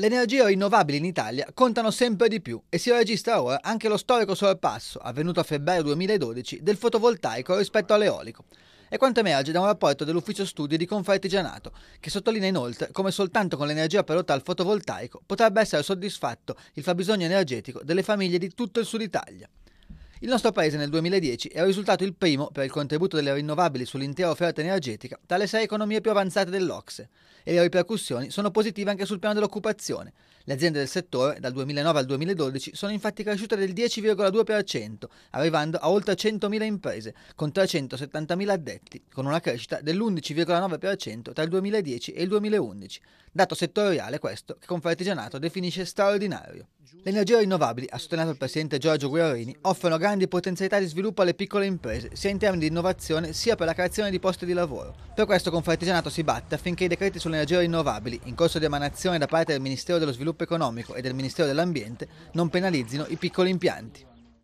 Le energie rinnovabili in Italia contano sempre di più e si registra ora anche lo storico sorpasso, avvenuto a febbraio 2012, del fotovoltaico rispetto all'eolico. È quanto emerge da un rapporto dell'Ufficio Studi di Confartigianato, che sottolinea inoltre come soltanto con l'energia prodotta al fotovoltaico potrebbe essere soddisfatto il fabbisogno energetico delle famiglie di tutto il sud Italia. Il nostro Paese nel 2010 è risultato il primo per il contributo delle rinnovabili sull'intera offerta energetica tra le sei economie più avanzate dell'Ocse e le ripercussioni sono positive anche sul piano dell'occupazione. Le aziende del settore dal 2009 al 2012 sono infatti cresciute del 10,2%, arrivando a oltre 100.000 imprese con 370.000 addetti, con una crescita dell'11,9% tra il 2010 e il 2011, dato settoriale questo che Confartigianato definisce straordinario. Le energie rinnovabili, ha sostenuto il presidente Giorgio Guerini, offrono grandi potenzialità di sviluppo alle piccole imprese, sia in termini di innovazione sia per la creazione di posti di lavoro. Per questo Confartigianato si batte affinché i decreti sulle energie rinnovabili, in corso di emanazione da parte del Ministero dello Sviluppo Economico e del Ministero dell'Ambiente, non penalizzino i piccoli impianti.